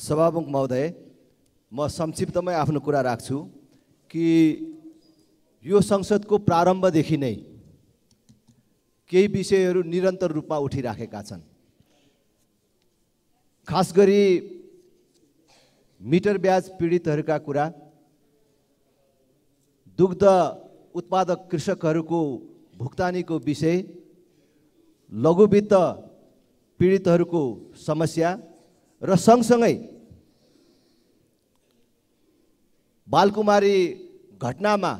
सभामुख महोदय म संक्षिप्तमै आफ्नो कुरा राख्छु कि यो संसदको प्रारम्भदेखि नै केही विषयहरू निरन्तर रूपमा उठिराखेका छन् खास गरी मिटर ब्याज पीडितहरूका कुरा दुग्ध उत्पादक कृषकहरूको भुक्तानीको विषय लघुवित्त पीडितहरूको समस्या र सँगसँगै बालकुमारी घटनामा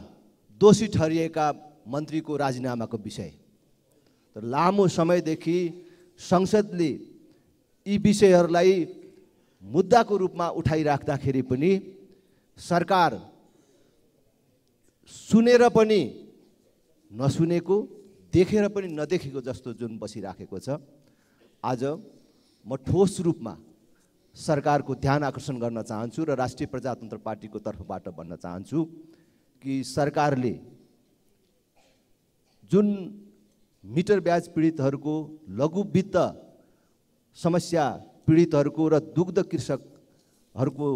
दोषी ठहरिएका मन्त्रीको राजीनामाको विषय लामो समयदेखि संसदले यी विषयहरूलाई मुद्दाको रूपमा उठाइराख्दाखेरि पनि सरकार सुनेर पनि नसुनेको देखेर पनि नदेखेको जस्तो जुन बसिराखेको छ आज म ठोस रूपमा सरकारको ध्यान आकर्षण गर्न चाहन्छु र राष्ट्रिय प्रजातन्त्र पार्टीको तर्फबाट भन्न चाहन्छु कि सरकारले जुन मिटर ब्याज पीडितहरूको लघु वित्त समस्या पीडितहरूको र दुग्ध कृषकहरूको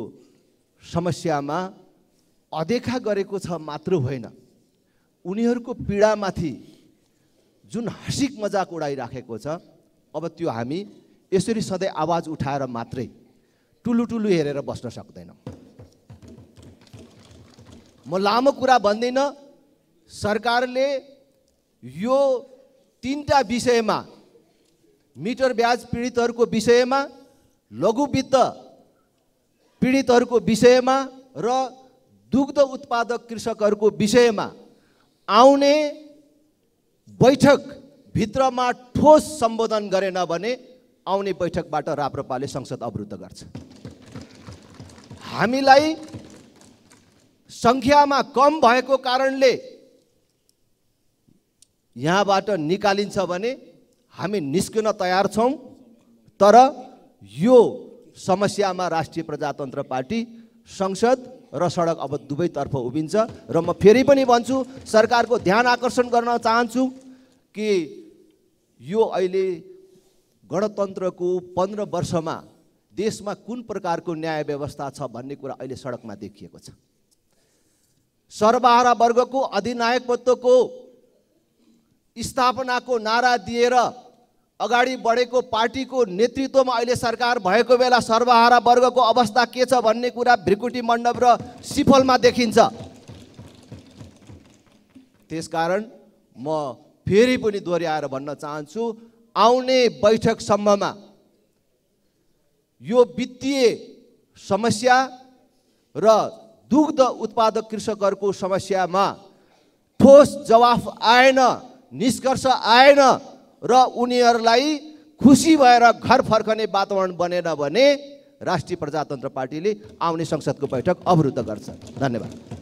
समस्यामा अदेखा गरेको छ मात्र होइन उनीहरूको पीडामाथि जुन हँसिक मजाक उडाइराखेको छ अब त्यो हामी यसरी सधैँ आवाज उठाएर मात्रै टुलुटुलु हेरेर बस्न सक्दैनौँ म लामो कुरा भन्दिनँ सरकारले यो तिनवटा विषयमा मिटर ब्याज पीडितहरूको विषयमा लघुवित्त वित्त पीडितहरूको विषयमा र दुग्ध उत्पादक कृषकहरूको विषयमा आउने बैठकभित्रमा ठोस सम्बोधन गरेन भने आउने बैठकबाट राप्रपाले संसद अवरुद्ध गर्छ हामीलाई सङ्ख्यामा कम भएको कारणले यहाँबाट निकालिन्छ भने हामी निस्किन तयार छौँ तर यो समस्यामा राष्ट्रिय प्रजातन्त्र पार्टी संसद र सडक अब दुवैतर्फ उभिन्छ र म फेरि पनि भन्छु सरकारको ध्यान आकर्षण गर्न चाहन्छु कि यो अहिले गणतन्त्रको पन्ध्र वर्षमा देशमा कुन प्रकारको न्याय व्यवस्था छ भन्ने कुरा अहिले सडकमा देखिएको छ सर्वहारा वर्गको अधिनायकत्वको स्थापनाको नारा दिएर अगाडि बढेको पार्टीको नेतृत्वमा अहिले सरकार भएको बेला सर्वहारा वर्गको अवस्था के छ भन्ने कुरा भ्रिकुटी मण्डप र सिफलमा देखिन्छ त्यसकारण म फेरि पनि दोहोऱ्याएर भन्न चाहन्छु आउने बैठकसम्ममा यो वित्तीय समस्या र दुग्ध उत्पादक कृषकहरूको समस्यामा ठोस जवाफ आएन निष्कर्ष आएन र उनीहरूलाई खुसी भएर घर फर्कने वातावरण बनेन भने राष्ट्रिय प्रजातन्त्र पार्टीले आउने संसदको बैठक अवरुद्ध गर्छ धन्यवाद